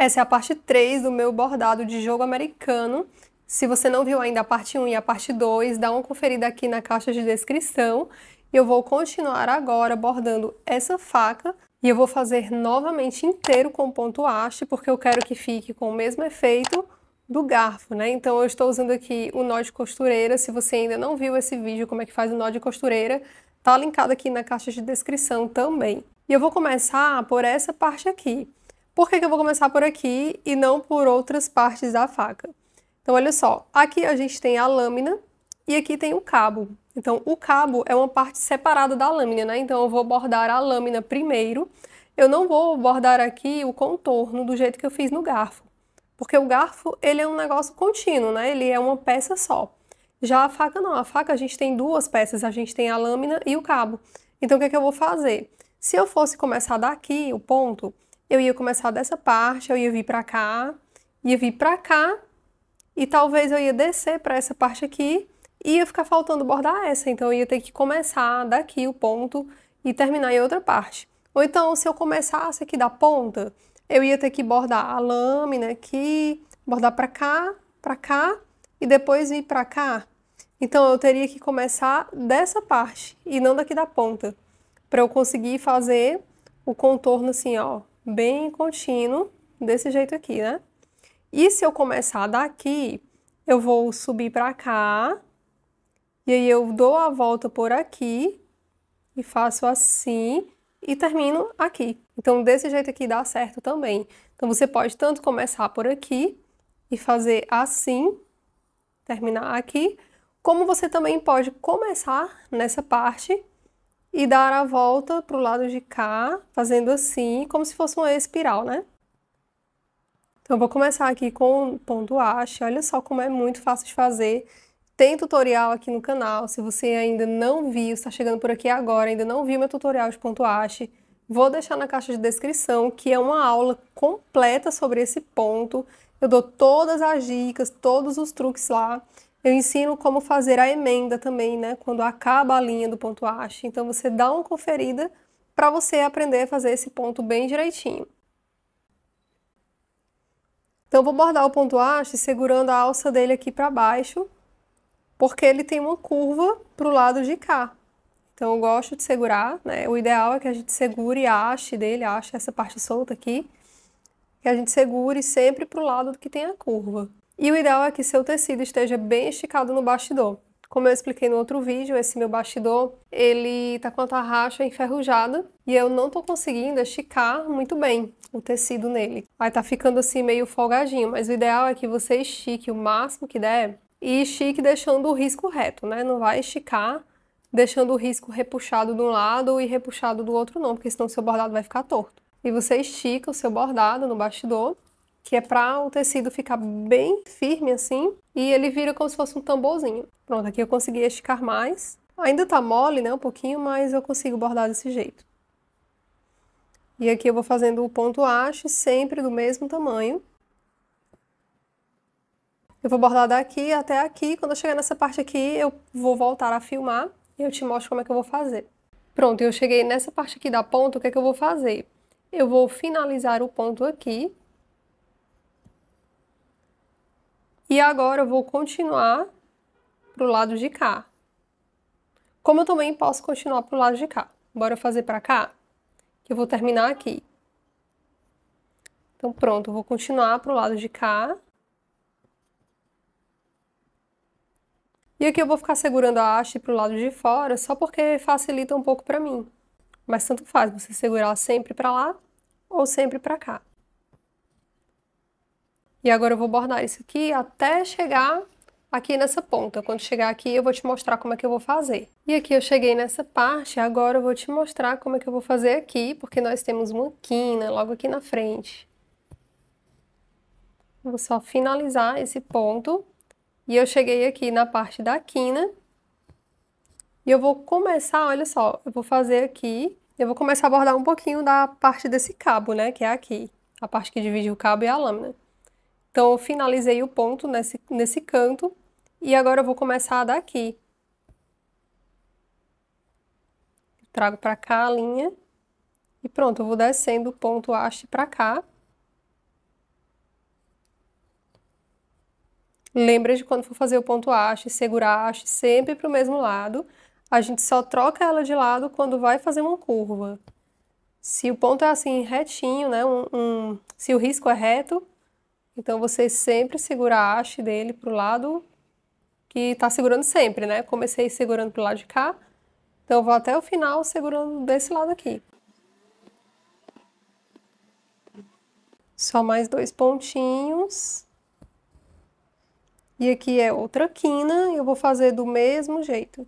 Essa é a parte 3 do meu bordado de jogo americano. Se você não viu ainda a parte 1 e a parte 2, dá uma conferida aqui na caixa de descrição. eu vou continuar agora bordando essa faca. E eu vou fazer novamente inteiro com ponto haste, porque eu quero que fique com o mesmo efeito do garfo, né? Então eu estou usando aqui o nó de costureira. Se você ainda não viu esse vídeo, como é que faz o nó de costureira, tá linkado aqui na caixa de descrição também. E eu vou começar por essa parte aqui. Por que, que eu vou começar por aqui e não por outras partes da faca? Então, olha só, aqui a gente tem a lâmina e aqui tem o cabo. Então, o cabo é uma parte separada da lâmina, né? Então, eu vou bordar a lâmina primeiro. Eu não vou bordar aqui o contorno do jeito que eu fiz no garfo, porque o garfo, ele é um negócio contínuo, né? Ele é uma peça só. Já a faca não, a faca a gente tem duas peças, a gente tem a lâmina e o cabo. Então, o que, é que eu vou fazer? Se eu fosse começar daqui, o ponto, eu ia começar dessa parte, eu ia vir para cá, ia vir para cá e talvez eu ia descer para essa parte aqui e ia ficar faltando bordar essa, então eu ia ter que começar daqui o ponto e terminar em outra parte. Ou então, se eu começasse aqui da ponta, eu ia ter que bordar a lâmina aqui, bordar para cá, para cá e depois vir para cá. Então eu teria que começar dessa parte e não daqui da ponta, para eu conseguir fazer o contorno assim, ó, bem contínuo, desse jeito aqui, né? E se eu começar daqui, eu vou subir para cá, e aí eu dou a volta por aqui, e faço assim, e termino aqui. Então, desse jeito aqui dá certo também. Então, você pode tanto começar por aqui, e fazer assim, terminar aqui, como você também pode começar nessa parte e dar a volta para o lado de cá, fazendo assim, como se fosse uma espiral, né? Então, eu vou começar aqui com o ponto haste. Olha só como é muito fácil de fazer. Tem tutorial aqui no canal. Se você ainda não viu, está chegando por aqui agora, ainda não viu meu tutorial de ponto haste, vou deixar na caixa de descrição, que é uma aula completa sobre esse ponto. Eu dou todas as dicas, todos os truques lá. Eu ensino como fazer a emenda também, né? Quando acaba a linha do ponto haste. Então você dá uma conferida para você aprender a fazer esse ponto bem direitinho. Então vou bordar o ponto haste segurando a alça dele aqui para baixo, porque ele tem uma curva para o lado de cá. Então eu gosto de segurar, né? O ideal é que a gente segure a haste dele, a haste essa parte solta aqui, que a gente segure sempre para o lado que tem a curva. E o ideal é que seu tecido esteja bem esticado no bastidor. Como eu expliquei no outro vídeo, esse meu bastidor, ele tá com a tarraxa enferrujada e eu não tô conseguindo esticar muito bem o tecido nele. Aí tá ficando assim meio folgadinho, mas o ideal é que você estique o máximo que der e estique deixando o risco reto, né? Não vai esticar deixando o risco repuxado de um lado e repuxado do outro não, porque senão seu bordado vai ficar torto. E você estica o seu bordado no bastidor que é para o tecido ficar bem firme assim, e ele vira como se fosse um tamborzinho. Pronto, aqui eu consegui esticar mais. Ainda tá mole, né, um pouquinho, mas eu consigo bordar desse jeito. E aqui eu vou fazendo o ponto haste, sempre do mesmo tamanho. Eu vou bordar daqui até aqui, quando eu chegar nessa parte aqui, eu vou voltar a filmar e eu te mostro como é que eu vou fazer. Pronto, eu cheguei nessa parte aqui da ponta, o que é que eu vou fazer? Eu vou finalizar o ponto aqui, E agora eu vou continuar para o lado de cá. Como eu também posso continuar para o lado de cá. Bora fazer para cá, que eu vou terminar aqui. Então pronto, eu vou continuar para o lado de cá. E aqui eu vou ficar segurando a haste para o lado de fora, só porque facilita um pouco para mim. Mas tanto faz você segurar sempre para lá ou sempre para cá. E agora eu vou bordar isso aqui até chegar aqui nessa ponta. Quando chegar aqui, eu vou te mostrar como é que eu vou fazer. E aqui eu cheguei nessa parte, agora eu vou te mostrar como é que eu vou fazer aqui, porque nós temos uma quina logo aqui na frente. Vou só finalizar esse ponto. E eu cheguei aqui na parte da quina. E eu vou começar, olha só, eu vou fazer aqui, eu vou começar a bordar um pouquinho da parte desse cabo, né, que é aqui. A parte que divide o cabo e a lâmina. Então, eu finalizei o ponto nesse, nesse canto e agora eu vou começar daqui. Trago para cá a linha e pronto, eu vou descendo o ponto haste para cá. Lembra de quando for fazer o ponto haste, segurar a haste sempre para o mesmo lado. A gente só troca ela de lado quando vai fazer uma curva. Se o ponto é assim, retinho, né, um, um se o risco é reto, então você sempre segura a haste dele pro lado que está segurando sempre, né? Comecei segurando pro lado de cá, então eu vou até o final segurando desse lado aqui. Só mais dois pontinhos. E aqui é outra quina, eu vou fazer do mesmo jeito.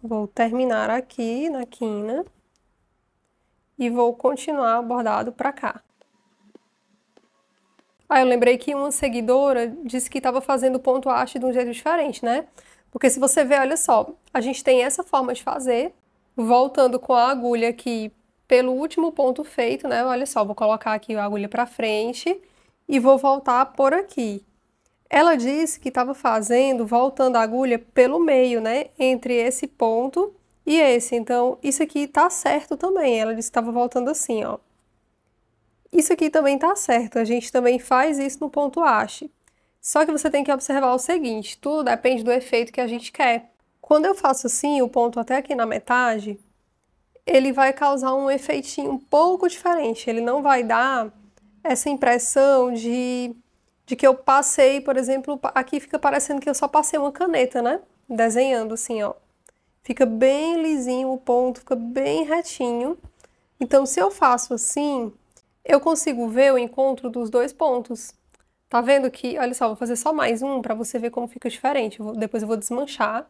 Vou terminar aqui na quina e vou continuar bordado para cá. Aí ah, eu lembrei que uma seguidora disse que estava fazendo ponto haste de um jeito diferente, né? Porque se você vê, olha só, a gente tem essa forma de fazer, voltando com a agulha aqui pelo último ponto feito, né? Olha só, vou colocar aqui a agulha para frente e vou voltar por aqui. Ela disse que estava fazendo, voltando a agulha pelo meio, né? Entre esse ponto e esse. Então, isso aqui tá certo também. Ela disse que estava voltando assim, ó. Isso aqui também tá certo, a gente também faz isso no ponto h. Só que você tem que observar o seguinte, tudo depende do efeito que a gente quer. Quando eu faço assim, o ponto até aqui na metade, ele vai causar um efeitinho um pouco diferente. Ele não vai dar essa impressão de, de que eu passei, por exemplo, aqui fica parecendo que eu só passei uma caneta, né? Desenhando assim, ó. Fica bem lisinho o ponto, fica bem retinho. Então, se eu faço assim, eu consigo ver o encontro dos dois pontos. Tá vendo que, olha só, vou fazer só mais um para você ver como fica diferente. Eu vou, depois eu vou desmanchar,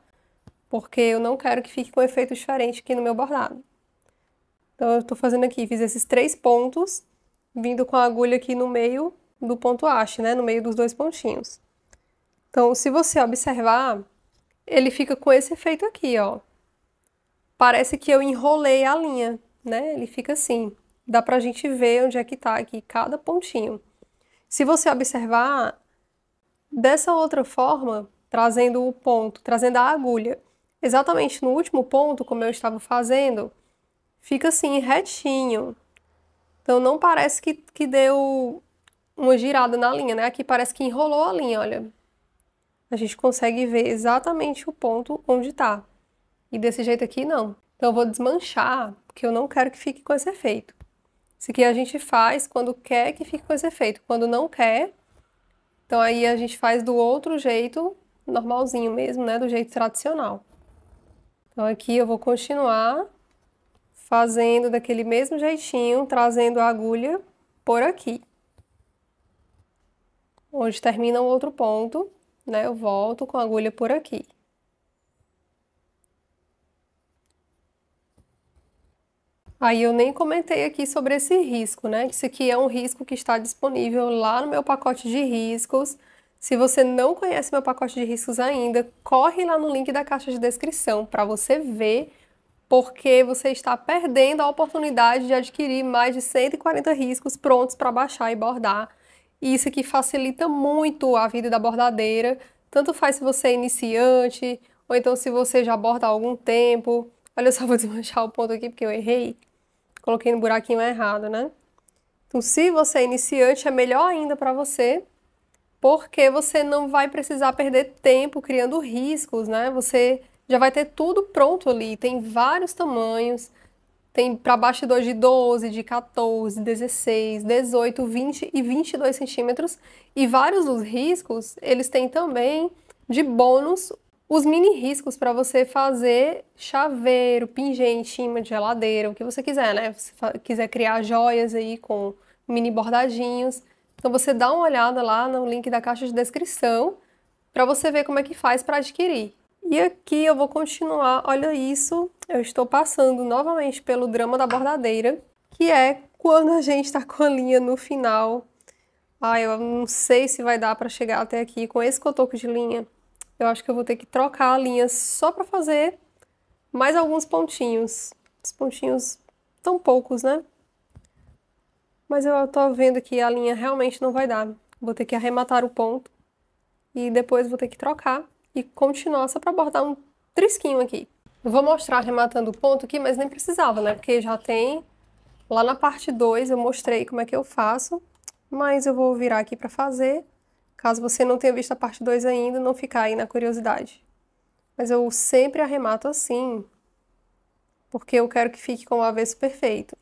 porque eu não quero que fique com um efeito diferente aqui no meu bordado. Então eu tô fazendo aqui, fiz esses três pontos, vindo com a agulha aqui no meio do ponto haste, né, no meio dos dois pontinhos. Então, se você observar, ele fica com esse efeito aqui, ó. Parece que eu enrolei a linha, né? Ele fica assim dá para a gente ver onde é que está aqui cada pontinho. Se você observar dessa outra forma, trazendo o ponto, trazendo a agulha, exatamente no último ponto, como eu estava fazendo, fica assim retinho. Então não parece que, que deu uma girada na linha, né? Aqui parece que enrolou a linha, olha. A gente consegue ver exatamente o ponto onde tá. E desse jeito aqui, não. Então eu vou desmanchar, porque eu não quero que fique com esse efeito. Isso aqui a gente faz quando quer que fique com esse efeito. Quando não quer, então aí a gente faz do outro jeito, normalzinho mesmo, né? Do jeito tradicional. Então aqui eu vou continuar fazendo daquele mesmo jeitinho, trazendo a agulha por aqui. Onde termina o outro ponto, né? Eu volto com a agulha por aqui. Aí eu nem comentei aqui sobre esse risco, né? Isso aqui é um risco que está disponível lá no meu pacote de riscos. Se você não conhece meu pacote de riscos ainda, corre lá no link da caixa de descrição para você ver, porque você está perdendo a oportunidade de adquirir mais de 140 riscos prontos para baixar e bordar. E isso aqui facilita muito a vida da bordadeira, tanto faz se você é iniciante ou então se você já borda há algum tempo. Olha, eu só vou desmanchar o ponto aqui porque eu errei. Coloquei no buraquinho errado, né? Então, se você é iniciante, é melhor ainda para você, porque você não vai precisar perder tempo criando riscos, né? Você já vai ter tudo pronto ali. Tem vários tamanhos. Tem para bastidor de 12, de 14, 16, 18, 20 e 22 centímetros. E vários dos riscos, eles têm também de bônus os mini riscos para você fazer chaveiro, pingente, imã de geladeira, o que você quiser, né? Se você quiser criar joias aí com mini bordadinhos. Então você dá uma olhada lá no link da caixa de descrição para você ver como é que faz para adquirir. E aqui eu vou continuar, olha isso, eu estou passando novamente pelo drama da bordadeira, que é quando a gente está com a linha no final. Ah, eu não sei se vai dar para chegar até aqui com esse cotoco de linha eu acho que eu vou ter que trocar a linha só para fazer mais alguns pontinhos. Os pontinhos tão poucos, né? Mas eu tô vendo que a linha realmente não vai dar. Vou ter que arrematar o ponto e depois vou ter que trocar e continuar só para bordar um trisquinho aqui. Eu vou mostrar arrematando o ponto aqui, mas nem precisava, né? Porque já tem lá na parte 2 eu mostrei como é que eu faço, mas eu vou virar aqui para fazer. Caso você não tenha visto a parte 2 ainda, não ficar aí na curiosidade. Mas eu sempre arremato assim, porque eu quero que fique com o avesso perfeito.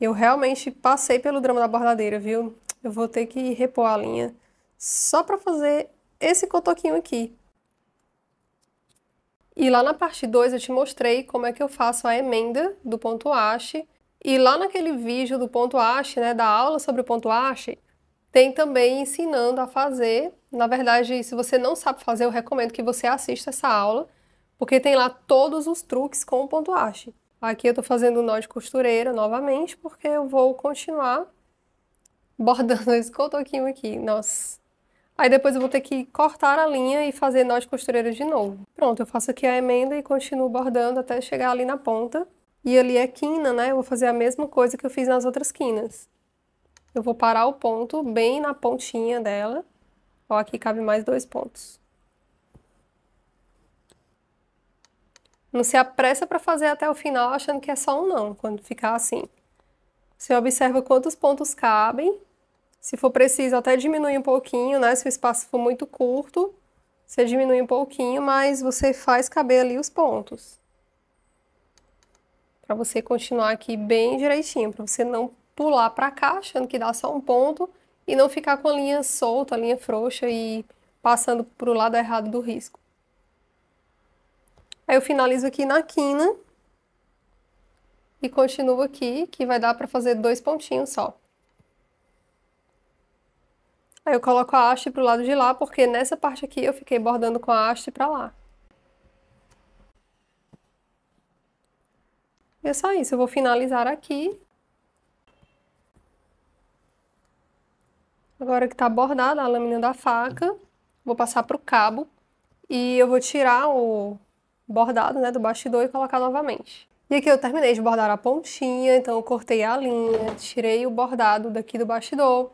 Eu realmente passei pelo drama da bordadeira, viu? Eu vou ter que repor a linha só para fazer esse cotoquinho aqui. E lá na parte 2 eu te mostrei como é que eu faço a emenda do ponto haste. E lá naquele vídeo do ponto haste, né, da aula sobre o ponto haste, tem também ensinando a fazer. Na verdade, se você não sabe fazer, eu recomendo que você assista essa aula, porque tem lá todos os truques com o ponto haste. Aqui eu estou fazendo um nó de costureira novamente, porque eu vou continuar bordando esse cotoquinho aqui. Nossa, Aí depois eu vou ter que cortar a linha e fazer nó de costureira de novo. Pronto, eu faço aqui a emenda e continuo bordando até chegar ali na ponta. E ali é quina, né? Eu vou fazer a mesma coisa que eu fiz nas outras quinas eu vou parar o ponto bem na pontinha dela. Ó, aqui cabe mais dois pontos. Não se apressa para fazer até o final achando que é só um não, quando ficar assim. Você observa quantos pontos cabem. Se for preciso, até diminui um pouquinho, né? Se o espaço for muito curto, você diminui um pouquinho, mas você faz caber ali os pontos. Para você continuar aqui bem direitinho, para você não pular para cá, achando que dá só um ponto, e não ficar com a linha solta, a linha frouxa e passando para o lado errado do risco. Aí eu finalizo aqui na quina e continuo aqui, que vai dar para fazer dois pontinhos só. Aí eu coloco a haste para o lado de lá, porque nessa parte aqui eu fiquei bordando com a haste para lá. E é só isso, eu vou finalizar aqui Agora que está bordada a lâmina da faca, vou passar para o cabo e eu vou tirar o bordado né, do bastidor e colocar novamente. E aqui eu terminei de bordar a pontinha, então eu cortei a linha, tirei o bordado daqui do bastidor,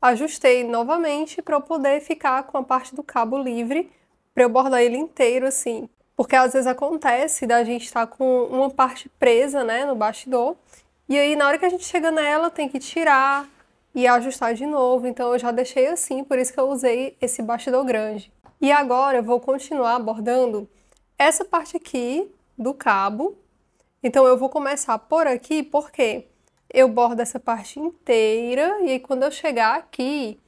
ajustei novamente para eu poder ficar com a parte do cabo livre, para eu bordar ele inteiro assim. Porque às vezes acontece da gente estar tá com uma parte presa né, no bastidor, e aí na hora que a gente chega nela tem que tirar, e ajustar de novo, então eu já deixei assim, por isso que eu usei esse bastidor grande. E agora eu vou continuar abordando essa parte aqui do cabo. Então eu vou começar por aqui, porque eu bordo essa parte inteira e aí quando eu chegar aqui,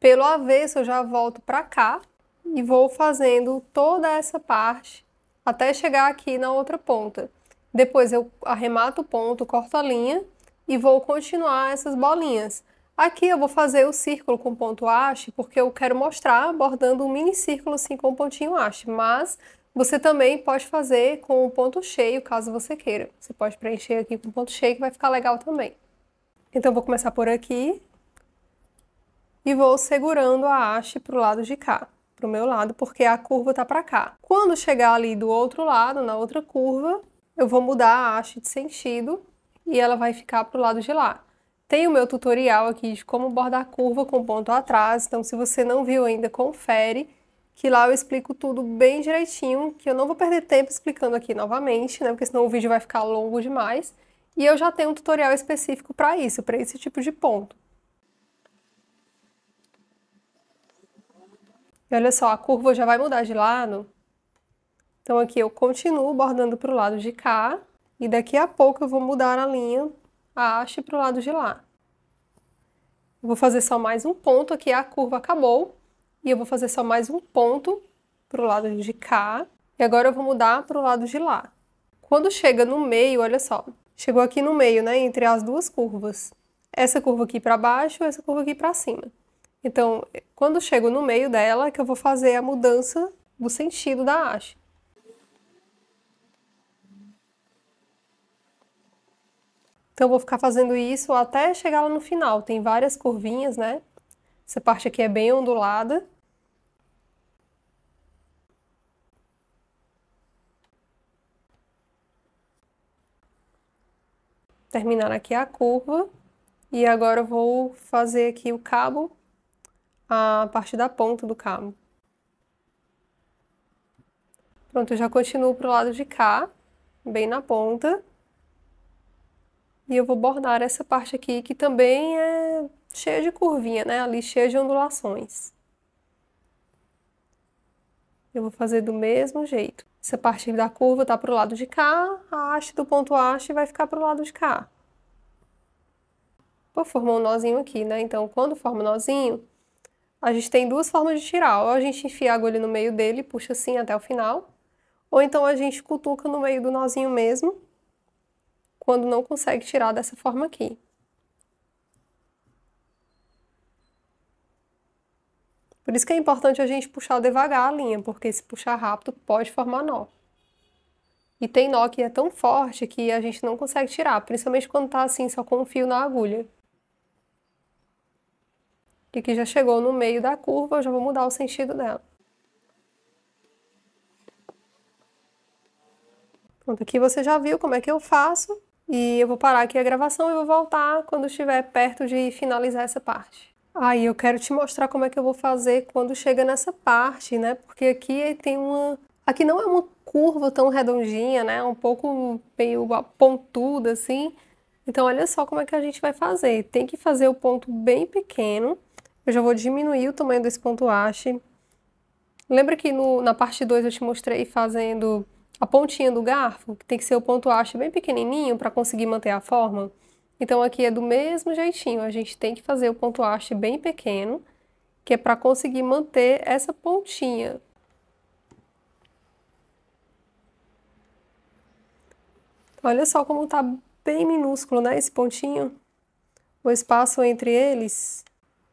pelo avesso eu já volto para cá e vou fazendo toda essa parte até chegar aqui na outra ponta. Depois eu arremato o ponto, corto a linha e vou continuar essas bolinhas. Aqui eu vou fazer o círculo com ponto haste, porque eu quero mostrar bordando um mini círculo assim com um pontinho haste, mas você também pode fazer com o ponto cheio, caso você queira. Você pode preencher aqui com ponto cheio, que vai ficar legal também. Então, vou começar por aqui e vou segurando a haste para o lado de cá, para o meu lado, porque a curva está para cá. Quando chegar ali do outro lado, na outra curva, eu vou mudar a haste de sentido e ela vai ficar para o lado de lá. Tem o meu tutorial aqui de como bordar curva com ponto atrás, então se você não viu ainda, confere, que lá eu explico tudo bem direitinho, que eu não vou perder tempo explicando aqui novamente, né, porque senão o vídeo vai ficar longo demais. E eu já tenho um tutorial específico para isso, para esse tipo de ponto. E olha só, a curva já vai mudar de lado. Então aqui eu continuo bordando para o lado de cá, e daqui a pouco eu vou mudar a linha a haste para o lado de lá. vou fazer só mais um ponto aqui, a curva acabou. E eu vou fazer só mais um ponto para o lado de cá. E agora eu vou mudar para o lado de lá. Quando chega no meio, olha só. Chegou aqui no meio, né, entre as duas curvas. Essa curva aqui para baixo, essa curva aqui para cima. Então, quando chego no meio dela, é que eu vou fazer a mudança do sentido da haste. Então, vou ficar fazendo isso até chegar lá no final. Tem várias curvinhas, né? Essa parte aqui é bem ondulada. Terminar aqui a curva. E agora eu vou fazer aqui o cabo, a parte da ponta do cabo. Pronto, eu já continuo pro lado de cá, bem na ponta. E eu vou bordar essa parte aqui, que também é cheia de curvinha, né? Ali cheia de ondulações. Eu vou fazer do mesmo jeito. Essa parte da curva tá pro lado de cá, a haste do ponto haste vai ficar pro lado de cá. Vou formar um nozinho aqui, né? Então, quando forma um nozinho, a gente tem duas formas de tirar. Ou a gente enfia a agulha no meio dele, e puxa assim até o final. Ou então a gente cutuca no meio do nozinho mesmo quando não consegue tirar dessa forma aqui. Por isso que é importante a gente puxar devagar a linha, porque se puxar rápido pode formar nó. E tem nó que é tão forte que a gente não consegue tirar, principalmente quando tá assim, só com um fio na agulha. E que já chegou no meio da curva, eu já vou mudar o sentido dela. Pronto, aqui você já viu como é que eu faço. E eu vou parar aqui a gravação e vou voltar quando estiver perto de finalizar essa parte. Aí eu quero te mostrar como é que eu vou fazer quando chega nessa parte, né? Porque aqui tem uma... Aqui não é uma curva tão redondinha, né? Um pouco meio pontuda, assim. Então olha só como é que a gente vai fazer. Tem que fazer o ponto bem pequeno. Eu já vou diminuir o tamanho desse ponto haste. Lembra que no, na parte 2 eu te mostrei fazendo a pontinha do garfo, que tem que ser o ponto haste bem pequenininho para conseguir manter a forma. Então aqui é do mesmo jeitinho, a gente tem que fazer o ponto haste bem pequeno, que é para conseguir manter essa pontinha. Olha só como tá bem minúsculo, né, esse pontinho. O espaço entre eles.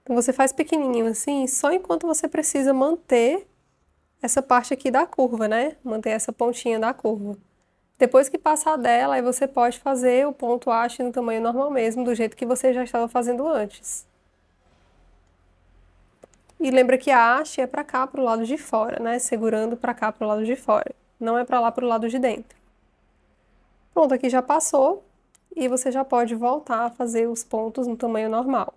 Então você faz pequenininho assim, só enquanto você precisa manter essa parte aqui da curva, né? Manter essa pontinha da curva. Depois que passar dela, aí você pode fazer o ponto haste no tamanho normal mesmo, do jeito que você já estava fazendo antes. E lembra que a haste é para cá, para o lado de fora, né? Segurando para cá, para o lado de fora. Não é para lá, para o lado de dentro. Pronto, aqui já passou. E você já pode voltar a fazer os pontos no tamanho normal.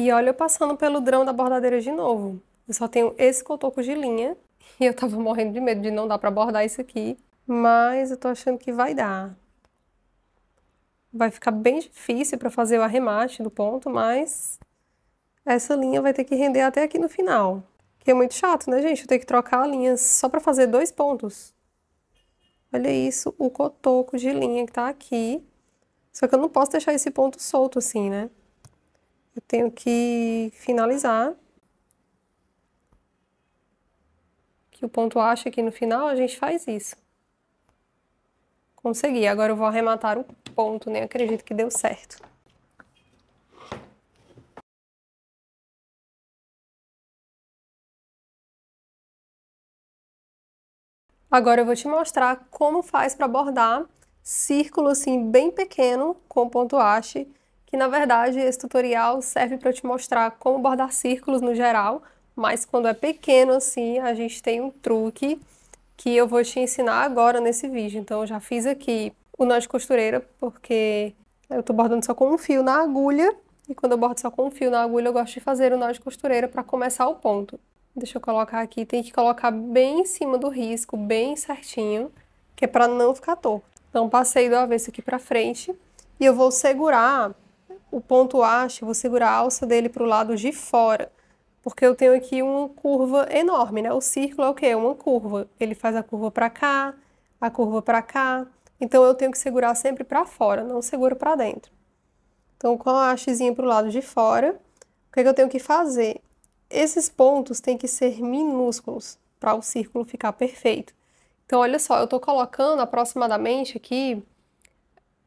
E olha eu passando pelo drama da bordadeira de novo. Eu só tenho esse cotoco de linha e eu tava morrendo de medo de não dar pra bordar isso aqui, mas eu tô achando que vai dar. Vai ficar bem difícil para fazer o arremate do ponto, mas essa linha vai ter que render até aqui no final. Que é muito chato, né, gente? Eu tenho que trocar a linha só para fazer dois pontos. Olha isso, o cotoco de linha que tá aqui. Só que eu não posso deixar esse ponto solto assim, né? eu tenho que finalizar. Que o ponto acha aqui no final, a gente faz isso. Consegui, agora eu vou arrematar o ponto, nem né? acredito que deu certo. Agora eu vou te mostrar como faz para bordar círculo assim bem pequeno com ponto haste que na verdade esse tutorial serve para te mostrar como bordar círculos no geral, mas quando é pequeno assim, a gente tem um truque que eu vou te ensinar agora nesse vídeo. Então eu já fiz aqui o nó de costureira, porque eu estou bordando só com um fio na agulha, e quando eu bordo só com um fio na agulha, eu gosto de fazer o nó de costureira para começar o ponto. Deixa eu colocar aqui, tem que colocar bem em cima do risco, bem certinho, que é para não ficar torto. Então passei do avesso aqui para frente e eu vou segurar o ponto haste, vou segurar a alça dele para o lado de fora, porque eu tenho aqui uma curva enorme, né? O círculo é o quê? É uma curva. Ele faz a curva para cá, a curva para cá. Então, eu tenho que segurar sempre para fora, não seguro para dentro. Então, com a hastezinha para o lado de fora, o que, é que eu tenho que fazer? Esses pontos têm que ser minúsculos para o círculo ficar perfeito. Então, olha só, eu estou colocando aproximadamente aqui,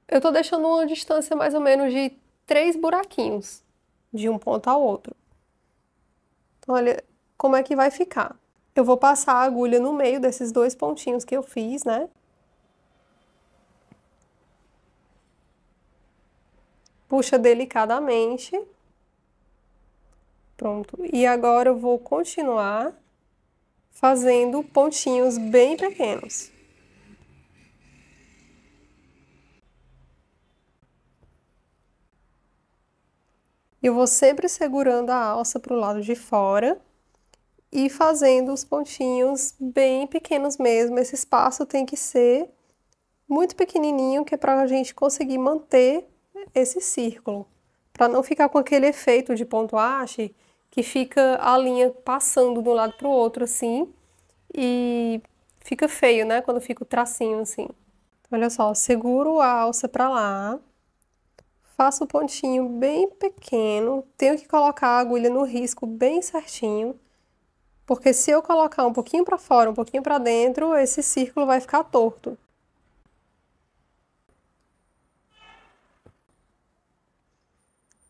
eu estou deixando uma distância mais ou menos de três buraquinhos de um ponto ao outro. Então, olha como é que vai ficar. Eu vou passar a agulha no meio desses dois pontinhos que eu fiz, né? Puxa delicadamente. Pronto. E agora eu vou continuar fazendo pontinhos bem pequenos. Eu vou sempre segurando a alça para o lado de fora e fazendo os pontinhos bem pequenos mesmo. Esse espaço tem que ser muito pequenininho, que é para a gente conseguir manter esse círculo. Para não ficar com aquele efeito de ponto haste, que fica a linha passando de um lado para o outro assim. E fica feio, né? Quando fica o tracinho assim. Olha só, seguro a alça para lá faço o pontinho bem pequeno, tenho que colocar a agulha no risco bem certinho, porque se eu colocar um pouquinho para fora, um pouquinho para dentro, esse círculo vai ficar torto.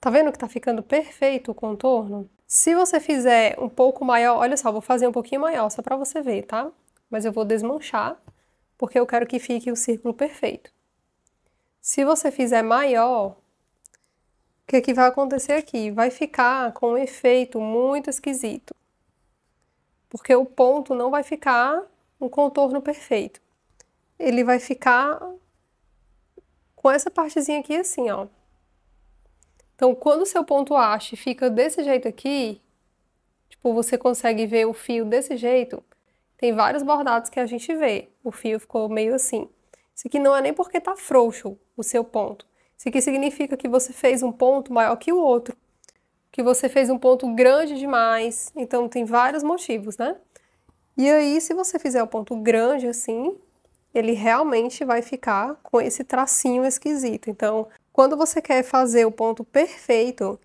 Tá vendo que tá ficando perfeito o contorno? Se você fizer um pouco maior, olha só, vou fazer um pouquinho maior, só para você ver, tá? Mas eu vou desmanchar, porque eu quero que fique o círculo perfeito. Se você fizer maior, o que, é que vai acontecer aqui? Vai ficar com um efeito muito esquisito, porque o ponto não vai ficar um contorno perfeito. Ele vai ficar com essa partezinha aqui assim, ó. Então, quando o seu ponto haste fica desse jeito aqui, tipo, você consegue ver o fio desse jeito, tem vários bordados que a gente vê. O fio ficou meio assim. Isso aqui não é nem porque tá frouxo o seu ponto. Isso aqui significa que você fez um ponto maior que o outro, que você fez um ponto grande demais. Então tem vários motivos, né? E aí, se você fizer o um ponto grande assim, ele realmente vai ficar com esse tracinho esquisito. Então, quando você quer fazer o ponto perfeito,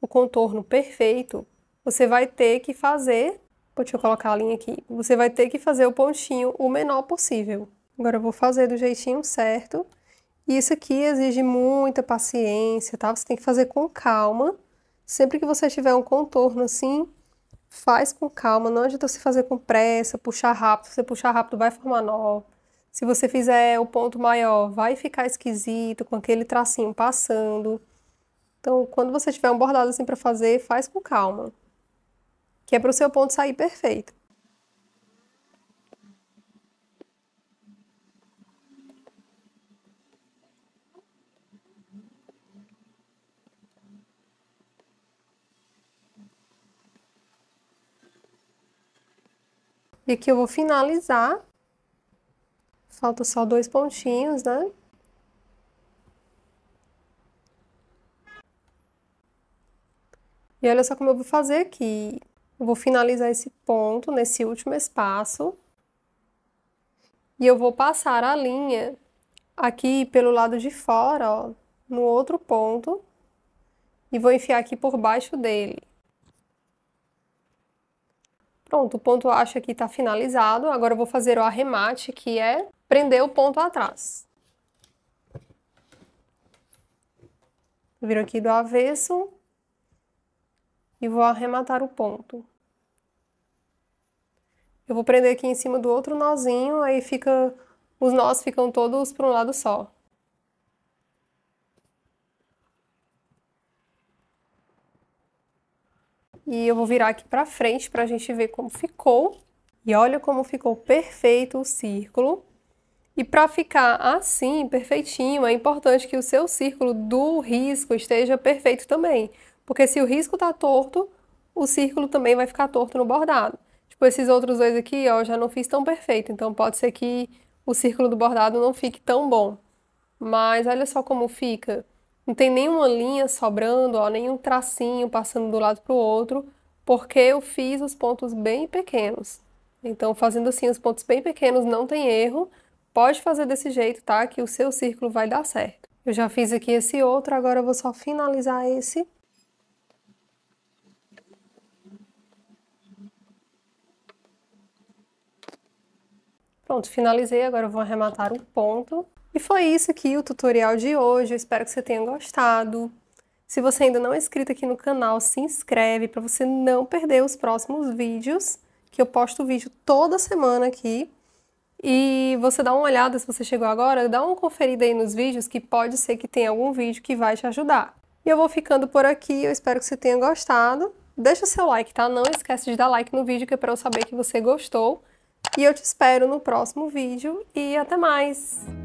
o contorno perfeito, você vai ter que fazer. Deixa eu colocar a linha aqui. Você vai ter que fazer o pontinho o menor possível. Agora eu vou fazer do jeitinho certo isso aqui exige muita paciência, tá? Você tem que fazer com calma. Sempre que você tiver um contorno assim, faz com calma. Não adianta você fazer com pressa, puxar rápido. Se você puxar rápido, vai formar nó. Se você fizer o ponto maior, vai ficar esquisito, com aquele tracinho passando. Então, quando você tiver um bordado assim para fazer, faz com calma. Que é para o seu ponto sair perfeito. E aqui eu vou finalizar. Falta só dois pontinhos, né? E olha só como eu vou fazer aqui. Eu vou finalizar esse ponto nesse último espaço. E eu vou passar a linha aqui pelo lado de fora, ó, no outro ponto. E vou enfiar aqui por baixo dele. Pronto, o ponto acho aqui está finalizado. Agora eu vou fazer o arremate, que é prender o ponto atrás. Viro aqui do avesso e vou arrematar o ponto. Eu vou prender aqui em cima do outro nozinho, aí fica os nós ficam todos para um lado só. E eu vou virar aqui para frente para a gente ver como ficou. E olha como ficou perfeito o círculo. E para ficar assim, perfeitinho, é importante que o seu círculo do risco esteja perfeito também. Porque se o risco está torto, o círculo também vai ficar torto no bordado. Tipo, esses outros dois aqui, ó, eu já não fiz tão perfeito. Então, pode ser que o círculo do bordado não fique tão bom. Mas olha só como fica. Não tem nenhuma linha sobrando, ó, nenhum tracinho passando do lado para o outro, porque eu fiz os pontos bem pequenos. Então, fazendo assim os pontos bem pequenos, não tem erro. Pode fazer desse jeito, tá? Que o seu círculo vai dar certo. Eu já fiz aqui esse outro, agora eu vou só finalizar esse. Pronto, finalizei, agora eu vou arrematar um ponto. E foi isso aqui o tutorial de hoje, eu espero que você tenha gostado. Se você ainda não é inscrito aqui no canal, se inscreve para você não perder os próximos vídeos, que eu posto vídeo toda semana aqui. E você dá uma olhada, se você chegou agora, dá uma conferida aí nos vídeos, que pode ser que tenha algum vídeo que vai te ajudar. E eu vou ficando por aqui, eu espero que você tenha gostado. Deixa o seu like, tá? Não esquece de dar like no vídeo, que é para eu saber que você gostou. E eu te espero no próximo vídeo e até mais!